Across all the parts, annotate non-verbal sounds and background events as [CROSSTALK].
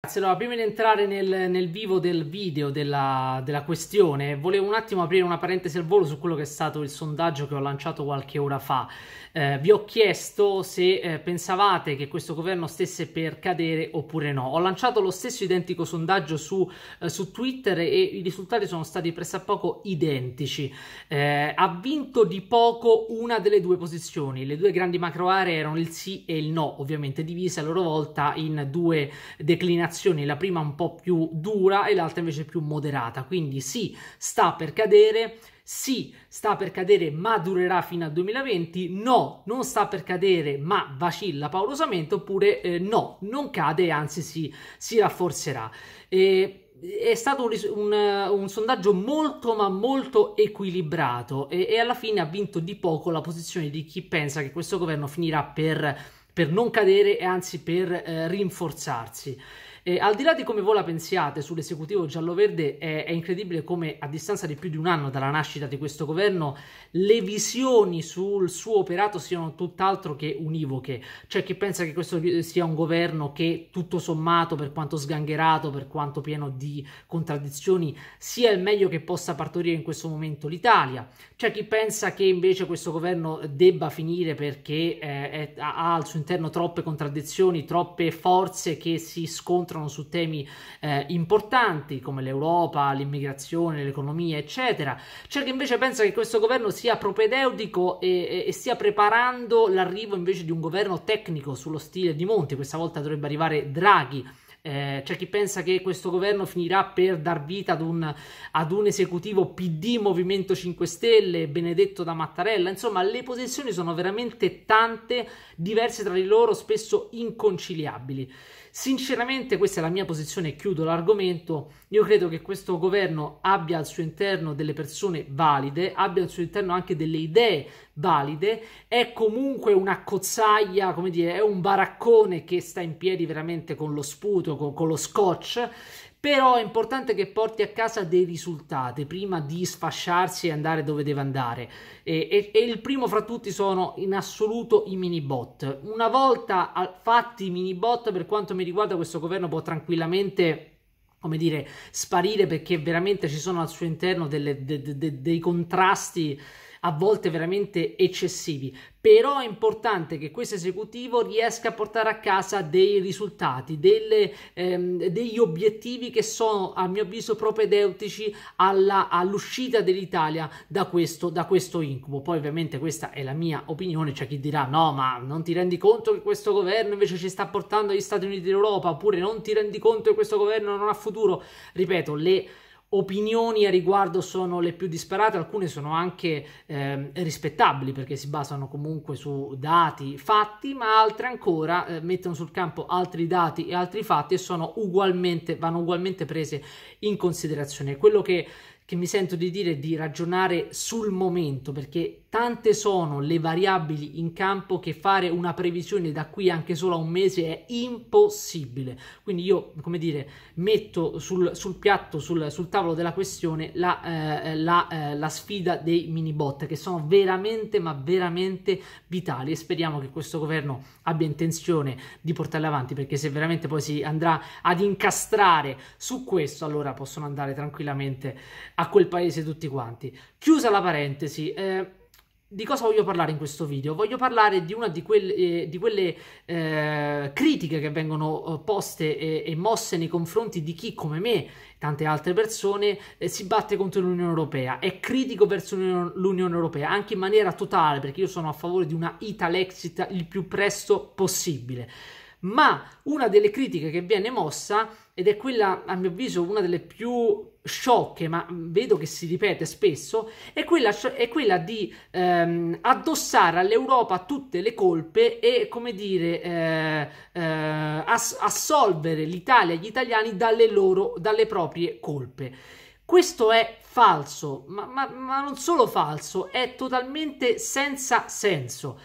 Grazie, allora, prima di entrare nel, nel vivo del video della, della, questione, volevo un attimo aprire una parentesi al volo su quello che è stato il sondaggio che ho lanciato qualche ora fa. Eh, vi ho chiesto se eh, pensavate che questo governo stesse per cadere oppure no. Ho lanciato lo stesso identico sondaggio su, eh, su Twitter e i risultati sono stati pressappoco identici. Eh, ha vinto di poco una delle due posizioni. Le due grandi macro aree erano il sì e il no, ovviamente divise a loro volta in due declinazioni eliminazioni, la prima un po' più dura e l'altra invece più moderata, quindi sì, sta per cadere, sì, sta per cadere ma durerà fino al 2020, no, non sta per cadere ma vacilla paurosamente, oppure eh, no, non cade, anzi si, si rafforzerà. E è stato un, un, un, sondaggio molto ma molto equilibrato e, e, alla fine ha vinto di poco la posizione di chi pensa che questo governo finirà per, per non cadere e anzi per eh, rinforzarsi. E eh, al di là di come voi la pensiate sull'esecutivo giallo-verde, è, è, incredibile come a distanza di più di un anno dalla nascita di questo governo le visioni sul suo operato siano tutt'altro che univoche. C'è chi pensa che questo sia un governo che tutto sommato, per quanto sgangherato, per quanto pieno di contraddizioni, sia il meglio che possa partorire in questo momento l'Italia. C'è chi pensa che invece questo governo debba finire perché eh, è, ha al suo interno troppe contraddizioni, troppe forze che si scontrano concentrano su temi eh, importanti come l'Europa, l'immigrazione, l'economia, eccetera. C'è chi invece pensa che questo governo sia propedeutico e, e, e stia preparando l'arrivo invece di un governo tecnico sullo stile di Monti. Questa volta dovrebbe arrivare Draghi. Eh, c'è chi pensa che questo governo finirà per dar vita ad un, ad un, esecutivo PD Movimento 5 Stelle, benedetto da Mattarella. Insomma, le posizioni sono veramente tante, diverse tra di loro, spesso inconciliabili. Sinceramente questa è la mia posizione, chiudo l'argomento, io credo che questo governo abbia al suo interno delle persone valide, abbia al suo interno anche delle idee valide, è comunque una cozzaglia, come dire, è un baraccone che sta in piedi veramente con lo sputo, con, con lo scotch però è importante che porti a casa dei risultati prima di sfasciarsi e andare dove deve andare e, e, e il primo fra tutti sono in assoluto i mini bot una volta fatti i mini bot per quanto mi riguarda questo governo può tranquillamente come dire, sparire perché veramente ci sono al suo interno delle, de, de, de, dei contrasti a volte veramente eccessivi, però è importante che questo esecutivo riesca a portare a casa dei risultati, delle, ehm, degli obiettivi che sono a mio avviso propedeutici all'uscita dell'Italia da questo, da questo incubo. Poi ovviamente questa è la mia opinione, c'è chi dirà no ma non ti rendi conto che questo governo invece ci sta portando agli Stati Uniti d'Europa oppure non ti rendi conto che questo governo non ha futuro. Ripeto, le opinioni a riguardo sono le più disparate, alcune sono anche eh, rispettabili perché si basano comunque su dati, fatti, ma altre ancora eh, mettono sul campo altri dati e altri fatti e sono ugualmente, vanno ugualmente prese in considerazione. Quello che che mi sento di dire di ragionare sul momento perché tante sono le variabili in campo che fare una previsione da qui anche solo a un mese è impossibile. Quindi io, come dire, metto sul, sul piatto, sul, sul, tavolo della questione la, eh, la, eh, la sfida dei mini bot che sono veramente, ma veramente vitali e speriamo che questo governo abbia intenzione di portarle avanti perché se veramente poi si andrà ad incastrare su questo allora possono andare tranquillamente a quel paese tutti quanti. Chiusa la parentesi, eh, di cosa voglio parlare in questo video? Voglio parlare di una di, quel, eh, di quelle eh, critiche che vengono eh, poste e, e, mosse nei confronti di chi, come me e tante altre persone, eh, si batte contro l'Unione Europea. È critico verso l'Unione Europea, anche in maniera totale, perché io sono a favore di una Italexit il più presto possibile ma una delle critiche che viene mossa, ed è quella a mio avviso una delle più sciocche, ma vedo che si ripete spesso, è quella, cioè, è quella di ehm, addossare all'Europa tutte le colpe e, come dire, eh, eh, ass- assolvere l'Italia e gli italiani dalle, loro, dalle proprie colpe. Questo è falso, ma, ma, ma, non solo falso, è totalmente senza senso.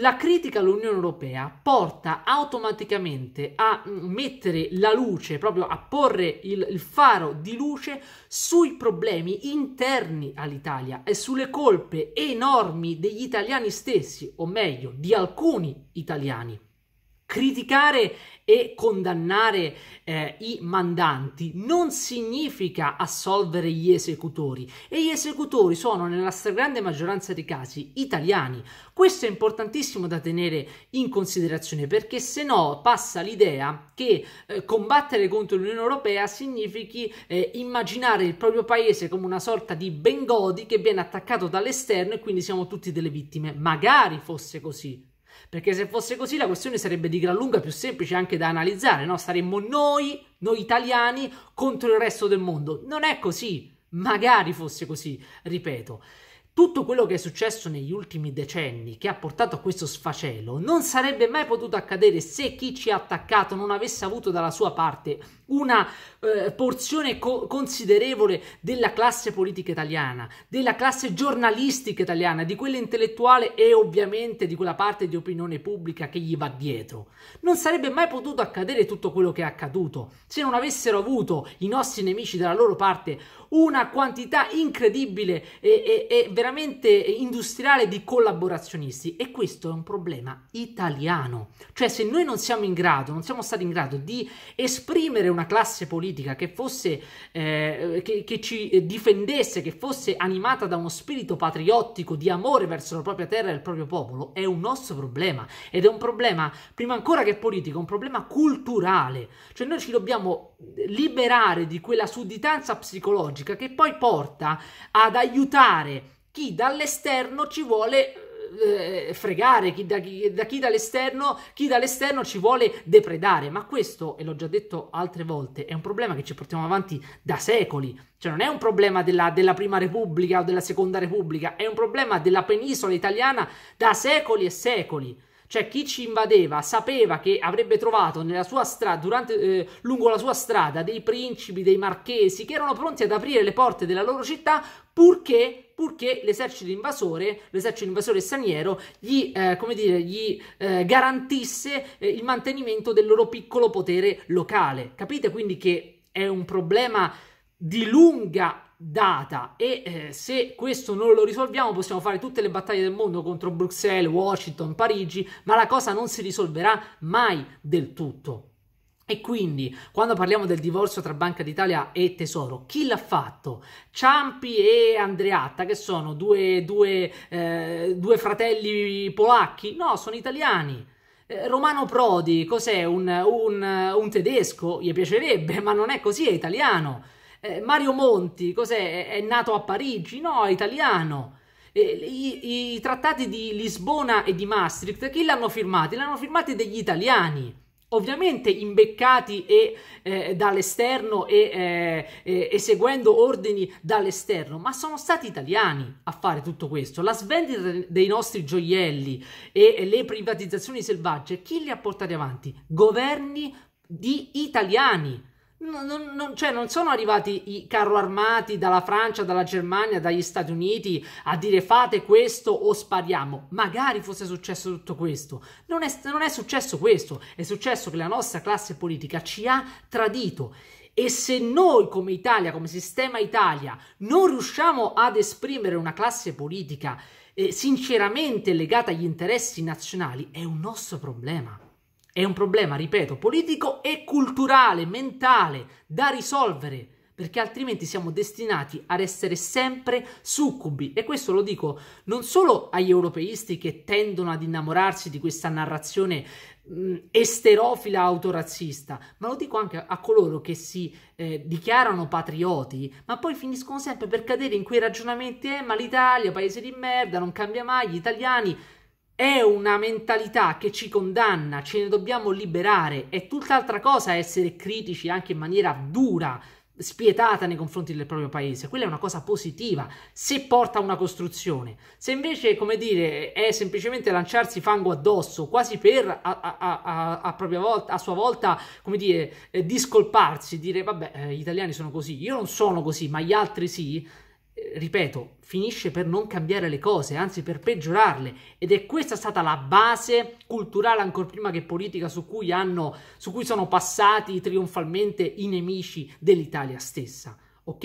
La critica all'Unione Europea porta automaticamente a mettere la luce, proprio a porre il, il faro di luce sui problemi interni all'Italia e sulle colpe enormi degli italiani stessi, o meglio, di alcuni italiani criticare e condannare eh, i mandanti non significa assolvere gli esecutori e gli esecutori sono nella stragrande maggioranza dei casi italiani. Questo è importantissimo da tenere in considerazione perché se no passa l'idea che eh, combattere contro l'Unione Europea significhi eh, immaginare il proprio paese come una sorta di Bengodi che viene attaccato dall'esterno e quindi siamo tutti delle vittime. Magari fosse così, perché se fosse così la questione sarebbe di gran lunga più semplice anche da analizzare, no? Saremmo noi, noi italiani, contro il resto del mondo. Non è così. Magari fosse così, ripeto tutto quello che è successo negli ultimi decenni che ha portato a questo sfacelo non sarebbe mai potuto accadere se chi ci ha attaccato non avesse avuto dalla sua parte una eh, porzione co- considerevole della classe politica italiana, della classe giornalistica italiana, di quella intellettuale e ovviamente di quella parte di opinione pubblica che gli va dietro. Non sarebbe mai potuto accadere tutto quello che è accaduto se non avessero avuto i nostri nemici dalla loro parte una quantità incredibile e, e, e veramente industriale di collaborazionisti e questo è un problema italiano. Cioè se noi non siamo in grado, non siamo stati in grado di esprimere una classe politica che fosse, eh, che, che ci difendesse, che fosse animata da uno spirito patriottico di amore verso la propria terra e il proprio popolo, è un nostro problema ed è un problema, prima ancora che politico, un problema culturale. Cioè noi ci dobbiamo liberare di quella sudditanza psicologica che poi porta ad aiutare chi dall'esterno ci vuole eh, fregare, chi da, chi, da chi dall'esterno, chi dall'esterno ci vuole depredare, ma questo, e l'ho già detto altre volte, è un problema che ci portiamo avanti da secoli, cioè non è un problema della, della prima repubblica o della seconda repubblica, è un problema della penisola italiana da secoli e secoli. Cioè, chi ci invadeva sapeva che avrebbe trovato nella sua strada, durante, eh, lungo la sua strada, dei principi, dei marchesi che erano pronti ad aprire le porte della loro città purché purché l'esercito invasore, l'esercito invasore straniero, gli, eh, dire, gli eh, garantisse eh, il mantenimento del loro piccolo potere locale. Capite quindi che è un problema di lunga data e eh, se questo non lo risolviamo possiamo fare tutte le battaglie del mondo contro Bruxelles, Washington, Parigi, ma la cosa non si risolverà mai del tutto. E quindi, quando parliamo del divorzio tra Banca d'Italia e Tesoro, chi l'ha fatto? Ciampi e Andreatta, che sono due, due, eh, due fratelli polacchi? No, sono italiani. Eh, Romano Prodi, cos'è? Un, un, un tedesco? Gli piacerebbe, [LAUGHS] ma non è così, è italiano. Eh, Mario Monti, cos'è? È nato a Parigi? No, è italiano. I, I, trattati di Lisbona e di Maastricht, chi l'hanno firmati? L'hanno firmati degli italiani, ovviamente imbeccati e, eh, dall'esterno e eh, eseguendo ordini dall'esterno, ma sono stati italiani a fare tutto questo. La svendita dei nostri gioielli e le privatizzazioni selvagge, chi li ha portati avanti? Governi di italiani non, non, cioè non, sono arrivati i carro armati dalla Francia, dalla Germania, dagli Stati Uniti a dire fate questo o spariamo. Magari fosse successo tutto questo. Non è, non è successo questo, è successo che la nostra classe politica ci ha tradito. E se noi come Italia, come sistema Italia, non riusciamo ad esprimere una classe politica eh, sinceramente legata agli interessi nazionali, è un nostro problema. È un problema, ripeto, politico e culturale, mentale, da risolvere, perché altrimenti siamo destinati ad essere sempre succubi. E questo lo dico non solo agli europeisti che tendono ad innamorarsi di questa narrazione mh, esterofila autorazzista, ma lo dico anche a coloro che si eh, dichiarano patrioti, ma poi finiscono sempre per cadere in quei ragionamenti, eh, ma l'Italia, paese di merda, non cambia mai, gli italiani... È una mentalità che ci condanna, ce ne dobbiamo liberare. È tutt'altra cosa essere critici anche in maniera dura, spietata nei confronti del proprio paese. Quella è una cosa positiva, se porta a una costruzione. Se invece, come dire, è semplicemente lanciarsi fango addosso, quasi per a, a, a, a propria volta, a sua volta, come dire, eh, discolparsi, dire vabbè, eh, gli italiani sono così, io non sono così, ma gli altri sì, ripeto, finisce per non cambiare le cose, anzi per peggiorarle. Ed è questa stata la base culturale, ancora prima che politica, su cui, hanno, su cui sono passati trionfalmente i nemici dell'Italia stessa. Ok?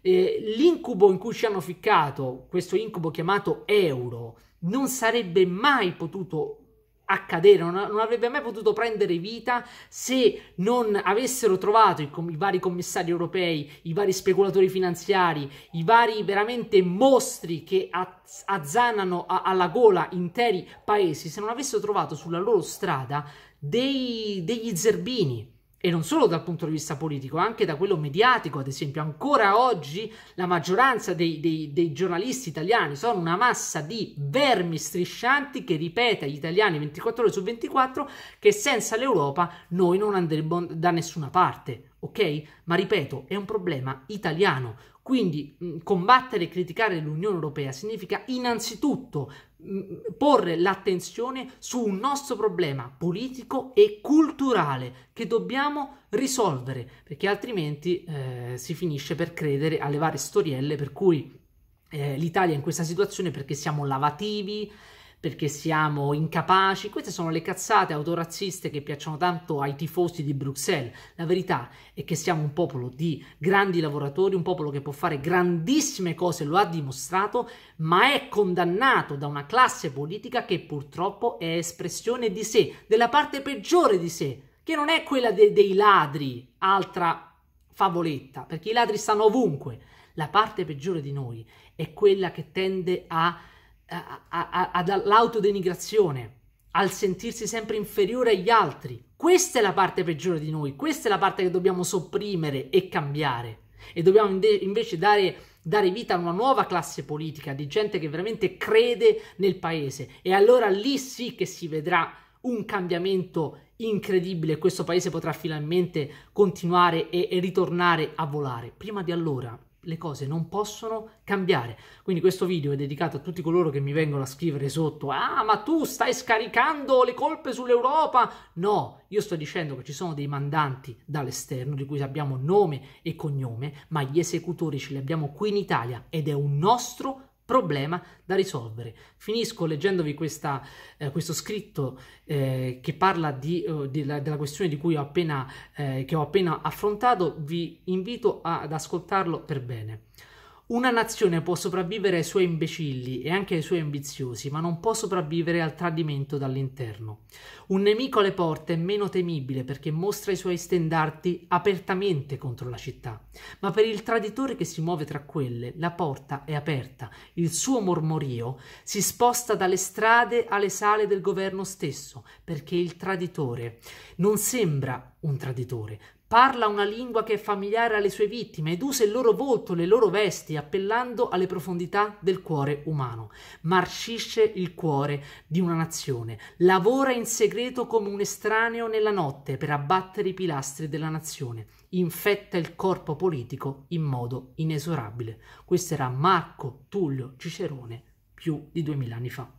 Eh, l'incubo in cui ci hanno ficcato, questo incubo chiamato euro, non sarebbe mai potuto accadere, non, non, avrebbe mai potuto prendere vita se non avessero trovato i, i, vari commissari europei, i vari speculatori finanziari, i vari veramente mostri che az, azzanano a, alla gola interi paesi, se non avessero trovato sulla loro strada dei, degli zerbini e non solo dal punto di vista politico, anche da quello mediatico, ad esempio, ancora oggi la maggioranza dei, dei, dei, giornalisti italiani sono una massa di vermi striscianti che ripete agli italiani 24 ore su 24 che senza l'Europa noi non andremo da nessuna parte, ok? Ma ripeto, è un problema italiano. Quindi mh, combattere e criticare l'Unione Europea significa innanzitutto porre l'attenzione su un nostro problema politico e culturale che dobbiamo risolvere, perché altrimenti eh, si finisce per credere alle varie storielle per cui eh, l'Italia è in questa situazione perché siamo lavativi, perché siamo incapaci. Queste sono le cazzate autorazziste che piacciono tanto ai tifosi di Bruxelles. La verità è che siamo un popolo di grandi lavoratori, un popolo che può fare grandissime cose, lo ha dimostrato, ma è condannato da una classe politica che purtroppo è espressione di sé, della parte peggiore di sé, che non è quella de dei ladri, altra favoletta, perché i ladri stanno ovunque. La parte peggiore di noi è quella che tende a all'autodenigrazione, al sentirsi sempre inferiore agli altri. Questa è la parte peggiore di noi, questa è la parte che dobbiamo sopprimere e cambiare. E dobbiamo invece dare, dare vita a una nuova classe politica di gente che veramente crede nel paese. E allora lì sì che si vedrà un cambiamento incredibile. Questo paese potrà finalmente continuare e, e ritornare a volare. Prima di allora le cose non possono cambiare. Quindi questo video è dedicato a tutti coloro che mi vengono a scrivere sotto «Ah, ma tu stai scaricando le colpe sull'Europa!» No, io sto dicendo che ci sono dei mandanti dall'esterno, di cui abbiamo nome e cognome, ma gli esecutori ce li abbiamo qui in Italia ed è un nostro problema da risolvere. Finisco leggendovi questa, eh, questo scritto eh, che parla di, eh, di, la, della questione di cui ho appena, eh, che ho appena affrontato, vi invito a, ad ascoltarlo per bene. Una nazione può sopravvivere ai suoi imbecilli e anche ai suoi ambiziosi, ma non può sopravvivere al tradimento dall'interno. Un nemico alle porte è meno temibile perché mostra i suoi stendarti apertamente contro la città, ma per il traditore che si muove tra quelle la porta è aperta, il suo mormorio si sposta dalle strade alle sale del governo stesso, perché il traditore non sembra un traditore. Parla una lingua che è familiare alle sue vittime ed usa il loro volto, le loro vesti, appellando alle profondità del cuore umano. Marcisce il cuore di una nazione. Lavora in segreto come un estraneo nella notte per abbattere i pilastri della nazione. Infetta il corpo politico in modo inesorabile. Questo era Marco Tullio Cicerone più di duemila anni fa.